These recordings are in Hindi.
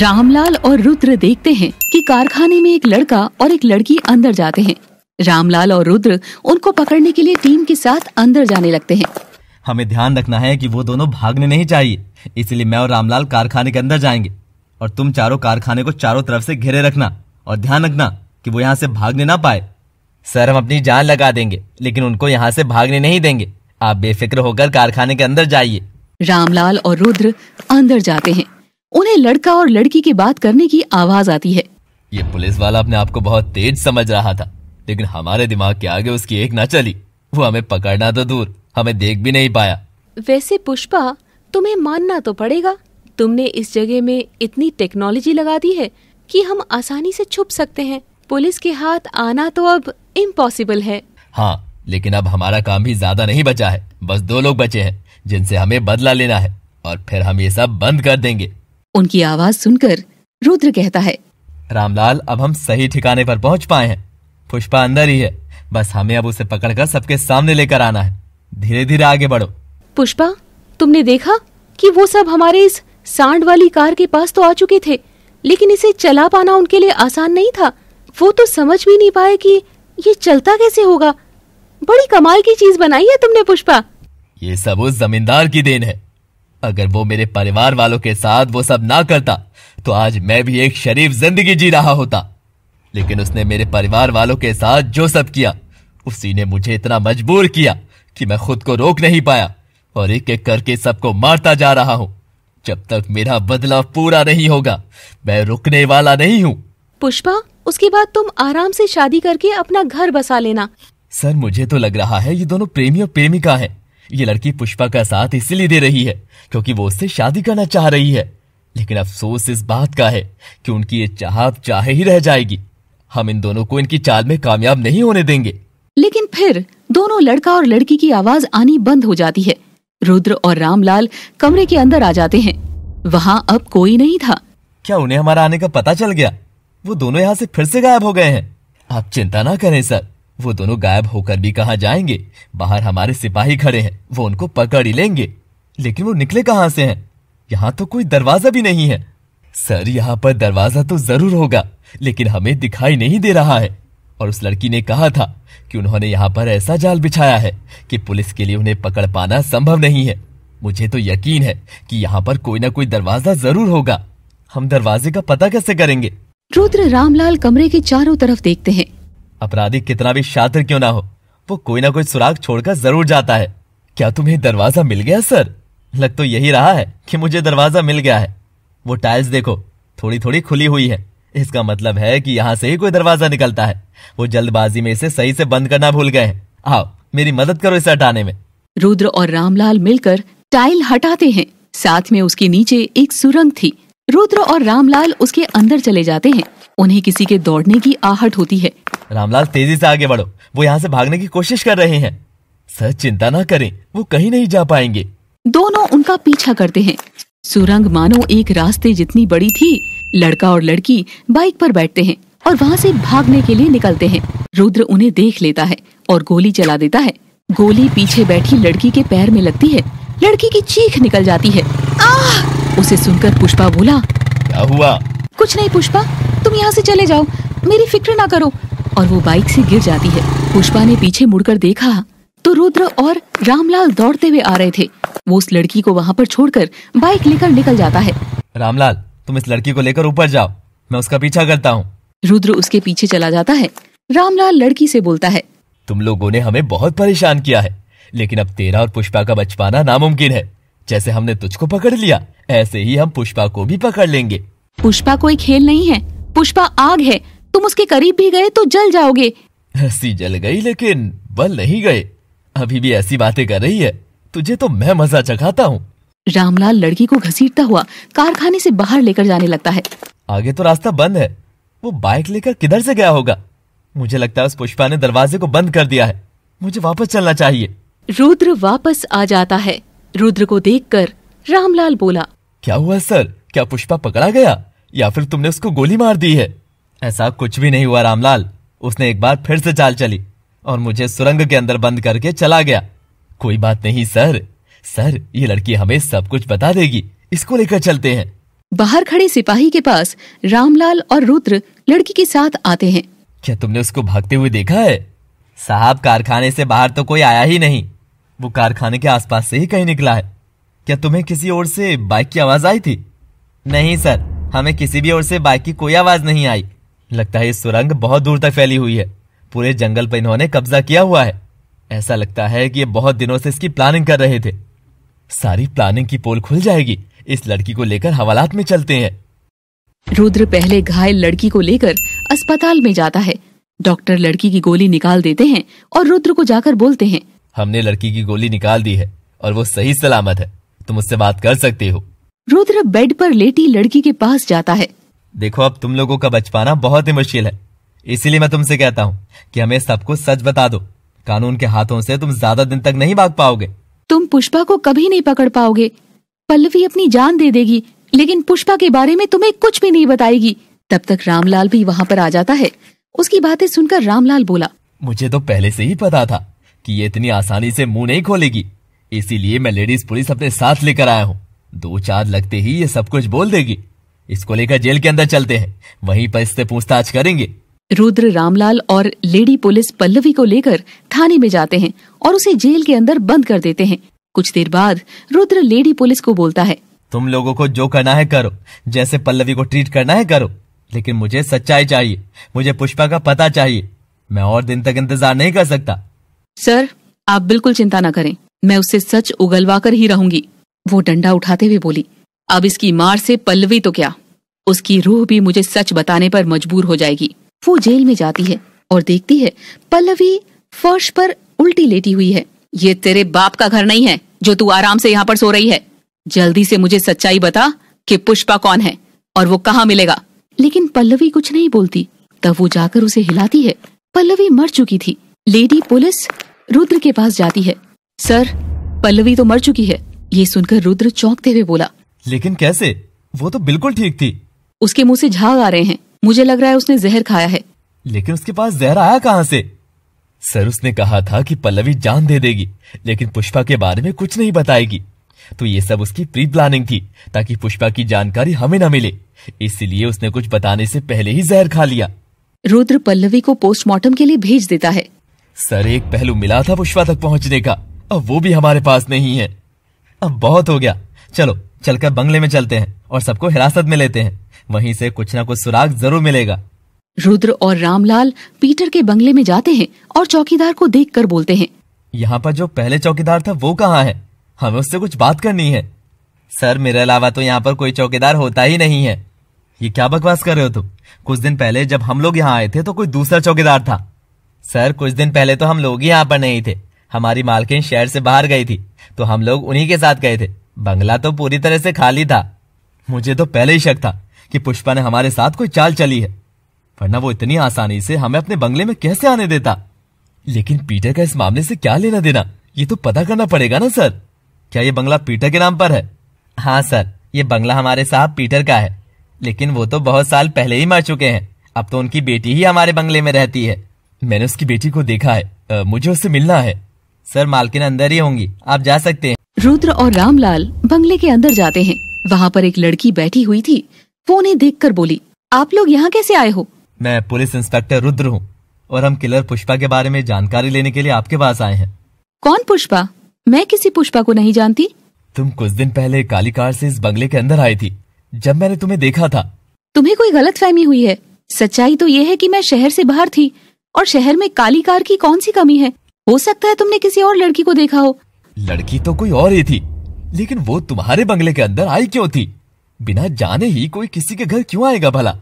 रामलाल और रुद्र देखते हैं कि कारखाने में एक लड़का और एक लड़की अंदर जाते हैं रामलाल और रुद्र उनको पकड़ने के लिए टीम के साथ अंदर जाने लगते हैं हमें ध्यान रखना है कि वो दोनों भागने नहीं चाहिए इसलिए मैं और रामलाल कारखाने के अंदर जाएंगे और तुम चारों कारखाने को चारों तरफ से घेरे रखना और ध्यान रखना कि वो यहाँ से भागने ना पाए सर हम अपनी जान लगा देंगे लेकिन उनको यहाँ से भागने नहीं देंगे आप बेफिक्र होकर कारखाने के अंदर जाइए रामलाल और रुद्र अंदर जाते हैं उन्हें लड़का और लड़की की बात करने की आवाज आती है ये पुलिस वाला अपने आप को बहुत तेज समझ रहा था लेकिन हमारे दिमाग के आगे उसकी एक ना चली वो हमें पकड़ना तो दूर हमें देख भी नहीं पाया वैसे पुष्पा तुम्हें मानना तो पड़ेगा तुमने इस जगह में इतनी टेक्नोलॉजी लगा दी है कि हम आसानी से छुप सकते हैं पुलिस के हाथ आना तो अब इम्पॉसिबल है हाँ लेकिन अब हमारा काम भी ज्यादा नहीं बचा है बस दो लोग बचे हैं जिनसे हमें बदला लेना है और फिर हम ये सब बंद कर देंगे उनकी आवाज सुनकर रुद्र कहता है रामलाल अब हम सही ठिकाने पर पहुंच पाए हैं पुष्पा अंदर ही है बस हमें अब उसे पकड़कर सबके सामने लेकर आना है धीरे धीरे आगे बढ़ो पुष्पा तुमने देखा कि वो सब हमारे इस सांड वाली कार के पास तो आ चुके थे लेकिन इसे चला पाना उनके लिए आसान नहीं था वो तो समझ भी नहीं पाए कि ये चलता कैसे होगा बड़ी कमाल की चीज बनाई है तुमने पुष्पा ये सब उस जमींदार की देन है अगर वो मेरे परिवार वालों के साथ वो सब ना करता तो आज मैं भी एक शरीफ जिंदगी जी रहा होता लेकिन उसने मेरे परिवार वालों के साथ जो सब किया उसी ने मुझे इतना मजबूर किया कि मैं खुद को रोक नहीं पाया और एक एक करके सबको मारता जा रहा हूँ जब तक मेरा बदला पूरा नहीं होगा मैं रुकने वाला नहीं हूँ पुष्पा उसके बाद तुम आराम से शादी करके अपना घर बसा लेना सर मुझे तो लग रहा है ये दोनों प्रेमी और प्रेमिका है ये लड़की पुष्पा का साथ इसलिए दे रही है क्योंकि वो उससे शादी करना चाह रही है लेकिन अफसोस इस बात का है कि उनकी ये चाहत चाहे ही रह जाएगी हम इन दोनों को इनकी चाल में कामयाब नहीं होने देंगे लेकिन फिर दोनों लड़का और लड़की की आवाज आनी बंद हो जाती है रुद्र और रामलाल कमरे के अंदर आ जाते हैं वहाँ अब कोई नहीं था क्या उन्हें हमारा आने का पता चल गया वो दोनों यहाँ से फिर से गायब हो गए हैं आप चिंता ना करें सर वो दोनों गायब होकर भी कहा जाएंगे बाहर हमारे सिपाही खड़े हैं वो उनको पकड़ ही लेंगे लेकिन वो निकले कहाँ से हैं यहाँ तो कोई दरवाजा भी नहीं है सर यहाँ पर दरवाजा तो जरूर होगा लेकिन हमें दिखाई नहीं दे रहा है और उस लड़की ने कहा था कि उन्होंने यहाँ पर ऐसा जाल बिछाया है कि पुलिस के लिए उन्हें पकड़ पाना संभव नहीं है मुझे तो यकीन है कि यहाँ पर कोई ना कोई दरवाजा जरूर होगा हम दरवाजे का पता कैसे करेंगे रुद्र रामलाल कमरे के चारों तरफ देखते हैं अपराधी कितना भी शातिर क्यों ना हो वो कोई ना कोई सुराग छोड़कर जरूर जाता है क्या तुम्हें दरवाजा मिल गया सर लग तो यही रहा है कि मुझे दरवाजा मिल गया है वो टाइल्स देखो थोड़ी थोड़ी खुली हुई है इसका मतलब है कि यहाँ से ही कोई दरवाजा निकलता है वो जल्दबाजी में इसे सही से बंद करना भूल गए हैं आओ मेरी मदद करो इसे हटाने में रुद्र और रामलाल मिलकर टाइल हटाते हैं साथ में उसके नीचे एक सुरंग थी रुद्र और रामलाल उसके अंदर चले जाते हैं उन्हें किसी के दौड़ने की आहट होती है रामलाल तेजी से आगे बढ़ो वो यहाँ से भागने की कोशिश कर रहे हैं सर चिंता ना करें वो कहीं नहीं जा पाएंगे दोनों उनका पीछा करते हैं सुरंग मानो एक रास्ते जितनी बड़ी थी लड़का और लड़की बाइक पर बैठते हैं और वहाँ से भागने के लिए निकलते हैं रुद्र उन्हें देख लेता है और गोली चला देता है गोली पीछे बैठी लड़की के पैर में लगती है लड़की की चीख निकल जाती है आह! उसे सुनकर पुष्पा बोला क्या हुआ कुछ नहीं पुष्पा तुम यहाँ से चले जाओ मेरी फिक्र ना करो और वो बाइक से गिर जाती है पुष्पा ने पीछे मुड़कर देखा तो रुद्र और रामलाल दौड़ते हुए आ रहे थे वो उस लड़की को वहाँ पर छोड़कर बाइक लेकर निकल जाता है रामलाल तुम इस लड़की को लेकर ऊपर जाओ मैं उसका पीछा करता हूँ रुद्र उसके पीछे चला जाता है रामलाल लड़की से बोलता है तुम लोगों ने हमें बहुत परेशान किया है लेकिन अब तेरा और पुष्पा का बचपाना नामुमकिन है जैसे हमने तुझको पकड़ लिया ऐसे ही हम पुष्पा को भी पकड़ लेंगे पुष्पा कोई खेल नहीं है पुष्पा आग है तुम उसके करीब भी गए तो जल जाओगे हसी जल गई लेकिन बल नहीं गए अभी भी ऐसी बातें कर रही है तुझे तो मैं मजा चखाता हूँ रामलाल लड़की को घसीटता हुआ कारखाने से बाहर लेकर जाने लगता है आगे तो रास्ता बंद है वो बाइक लेकर किधर से गया होगा मुझे लगता है उस पुष्पा ने दरवाजे को बंद कर दिया है मुझे वापस चलना चाहिए रुद्र वापस आ जाता है रुद्र को देखकर रामलाल बोला क्या हुआ सर क्या पुष्पा पकड़ा गया या फिर तुमने उसको गोली मार दी है ऐसा कुछ भी नहीं हुआ रामलाल उसने एक बार फिर से चाल चली और मुझे सुरंग के अंदर बंद करके चला गया कोई बात नहीं सर सर ये लड़की हमें सब कुछ बता देगी इसको लेकर चलते हैं बाहर खड़े सिपाही के पास रामलाल और रुद्र लड़की के साथ आते हैं क्या तुमने उसको भागते हुए देखा है साहब कारखाने से बाहर तो कोई आया ही नहीं वो कारखाने के आसपास से ही कहीं निकला है क्या तुम्हें किसी ओर से बाइक की आवाज आई थी नहीं सर हमें किसी भी ओर से बाइक की कोई आवाज नहीं आई लगता है ये सुरंग बहुत दूर तक फैली हुई है पूरे जंगल पर इन्होंने कब्जा किया हुआ है ऐसा लगता है कि ये बहुत दिनों से इसकी प्लानिंग कर रहे थे सारी प्लानिंग की पोल खुल जाएगी इस लड़की को लेकर हवालात में चलते हैं रुद्र पहले घायल लड़की को लेकर अस्पताल में जाता है डॉक्टर लड़की की गोली निकाल देते हैं और रुद्र को जाकर बोलते हैं हमने लड़की की गोली निकाल दी है और वो सही सलामत है तुम उससे बात कर सकते हो रुद्र बेड पर लेटी लड़की के पास जाता है देखो अब तुम लोगों का बच पाना बहुत ही मुश्किल है इसीलिए मैं तुमसे कहता हूँ कि हमें सबको सच बता दो कानून के हाथों से तुम ज्यादा दिन तक नहीं भाग पाओगे तुम पुष्पा को कभी नहीं पकड़ पाओगे पल्लवी अपनी जान दे देगी लेकिन पुष्पा के बारे में तुम्हें कुछ भी नहीं बताएगी तब तक रामलाल भी वहाँ पर आ जाता है उसकी बातें सुनकर रामलाल बोला मुझे तो पहले से ही पता था कि ये इतनी आसानी से मुंह नहीं खोलेगी इसीलिए मैं लेडीज पुलिस अपने साथ लेकर आया हूँ दो चार लगते ही ये सब कुछ बोल देगी इसको लेकर जेल के अंदर चलते हैं वहीं पर इससे पूछताछ करेंगे रुद्र रामलाल और लेडी पुलिस पल्लवी को लेकर थाने में जाते हैं और उसे जेल के अंदर बंद कर देते हैं कुछ देर बाद रुद्र लेडी पुलिस को बोलता है तुम लोगों को जो करना है करो जैसे पल्लवी को ट्रीट करना है करो लेकिन मुझे सच्चाई चाहिए मुझे पुष्पा का पता चाहिए मैं और दिन तक इंतजार नहीं कर सकता सर आप बिल्कुल चिंता न करें मैं उसे सच उगलवा कर ही रहूंगी वो डंडा उठाते हुए बोली अब इसकी मार से पल्लवी तो क्या उसकी रूह भी मुझे सच बताने पर मजबूर हो जाएगी वो जेल में जाती है और देखती है पल्लवी फर्श पर उल्टी लेटी हुई है ये तेरे बाप का घर नहीं है जो तू आराम से यहाँ पर सो रही है जल्दी से मुझे सच्चाई बता कि पुष्पा कौन है और वो कहाँ मिलेगा लेकिन पल्लवी कुछ नहीं बोलती तब वो जाकर उसे हिलाती है पल्लवी मर चुकी थी लेडी पुलिस रुद्र के पास जाती है सर पल्लवी तो मर चुकी है ये सुनकर रुद्र चौंकते हुए बोला लेकिन कैसे वो तो बिल्कुल ठीक थी उसके मुंह से झाग आ रहे हैं मुझे लग रहा है उसने जहर खाया है लेकिन उसके पास जहर आया कहाँ से सर उसने कहा था कि पल्लवी जान दे देगी लेकिन पुष्पा के बारे में कुछ नहीं बताएगी तो ये सब उसकी प्री प्लानिंग थी ताकि पुष्पा की जानकारी हमें न मिले इसलिए उसने कुछ बताने से पहले ही जहर खा लिया रुद्र पल्लवी को पोस्टमार्टम के लिए भेज देता है सर एक पहलू मिला था पुष्पा तक पहुंचने का अब वो भी हमारे पास नहीं है अब बहुत हो गया चलो चलकर बंगले में चलते हैं और सबको हिरासत में लेते हैं वहीं से कुछ ना कुछ सुराग जरूर मिलेगा रुद्र और रामलाल पीटर के बंगले में जाते हैं और चौकीदार को देख कर बोलते हैं यहाँ पर जो पहले चौकीदार था वो कहाँ है हमें उससे कुछ बात करनी है सर मेरे अलावा तो यहाँ पर कोई चौकीदार होता ही नहीं है ये क्या बकवास कर रहे हो तुम कुछ दिन पहले जब हम लोग यहाँ आए थे तो कोई दूसरा चौकीदार था सर कुछ दिन पहले तो हम लोग ही यहाँ पर नहीं थे हमारी मालकिन शहर से बाहर गई थी तो हम लोग उन्हीं के साथ गए थे बंगला तो पूरी तरह से खाली था मुझे तो पहले ही शक था कि पुष्पा ने हमारे साथ कोई चाल चली है वरना वो इतनी आसानी से हमें अपने बंगले में कैसे आने देता लेकिन पीटर का इस मामले से क्या लेना देना ये तो पता करना पड़ेगा ना सर क्या ये बंगला पीटर के नाम पर है हाँ सर ये बंगला हमारे साहब पीटर का है लेकिन वो तो बहुत साल पहले ही मर चुके हैं अब तो उनकी बेटी ही हमारे बंगले में रहती है मैंने उसकी बेटी को देखा है आ, मुझे उससे मिलना है सर मालकिन अंदर ही होंगी आप जा सकते हैं रुद्र और रामलाल बंगले के अंदर जाते हैं वहाँ पर एक लड़की बैठी हुई थी वो उन्हें देख कर बोली आप लोग यहाँ कैसे आए हो मैं पुलिस इंस्पेक्टर रुद्र हूँ और हम किलर पुष्पा के बारे में जानकारी लेने के लिए आपके पास आए हैं कौन पुष्पा मैं किसी पुष्पा को नहीं जानती तुम कुछ दिन पहले काली कार से इस बंगले के अंदर आई थी जब मैंने तुम्हें देखा था तुम्हें कोई गलत फहमी हुई है सच्चाई तो ये है कि मैं शहर से बाहर थी और शहर में काली कार की कौन सी कमी है हो सकता है तुमने किसी और लड़की को देखा हो लड़की तो कोई और ही थी लेकिन वो तुम्हारे बंगले के अंदर आई क्यों थी बिना जाने ही कोई किसी के घर क्यों आएगा भला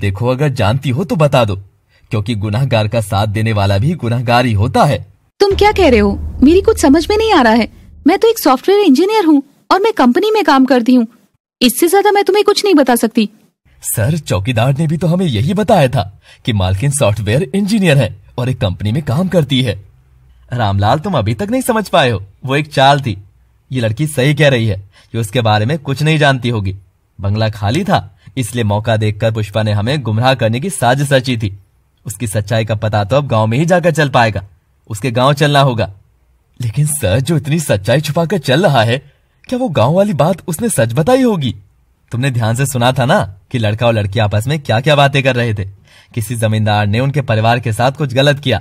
देखो अगर जानती हो तो बता दो क्योंकि गुनाहगार का साथ देने वाला भी गुनाहगार ही होता है तुम क्या कह रहे हो मेरी कुछ समझ में नहीं आ रहा है मैं तो एक सॉफ्टवेयर इंजीनियर हूँ और मैं कंपनी में काम करती हूँ इससे ज्यादा मैं तुम्हें कुछ नहीं बता सकती सर चौकीदार ने भी तो हमें यही बताया था कि मालकिन सॉफ्टवेयर इंजीनियर है और एक कंपनी में काम करती है रामलाल तुम अभी तक नहीं समझ पाए हो वो एक चाल थी ये लड़की सही कह रही है कि उसके बारे में कुछ नहीं जानती होगी बंगला खाली था इसलिए मौका देखकर पुष्पा ने हमें गुमराह करने की साजिश रची थी उसकी सच्चाई का पता तो अब गांव में ही जाकर चल पाएगा उसके गांव चलना होगा लेकिन सर जो इतनी सच्चाई छुपाकर चल रहा है क्या वो गांव वाली बात उसने सच बताई होगी तुमने ध्यान से सुना था ना कि लड़का और लड़की आपस में क्या क्या बातें कर रहे थे किसी जमींदार ने उनके परिवार के साथ कुछ गलत किया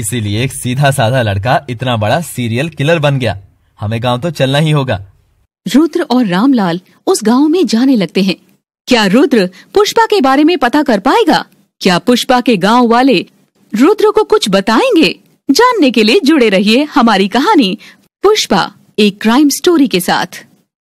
इसीलिए एक सीधा साधा लड़का इतना बड़ा सीरियल किलर बन गया हमें गांव तो चलना ही होगा रुद्र और रामलाल उस गांव में जाने लगते हैं क्या रुद्र पुष्पा के बारे में पता कर पाएगा क्या पुष्पा के गांव वाले रुद्र को कुछ बताएंगे जानने के लिए जुड़े रहिए हमारी कहानी पुष्पा एक क्राइम स्टोरी के साथ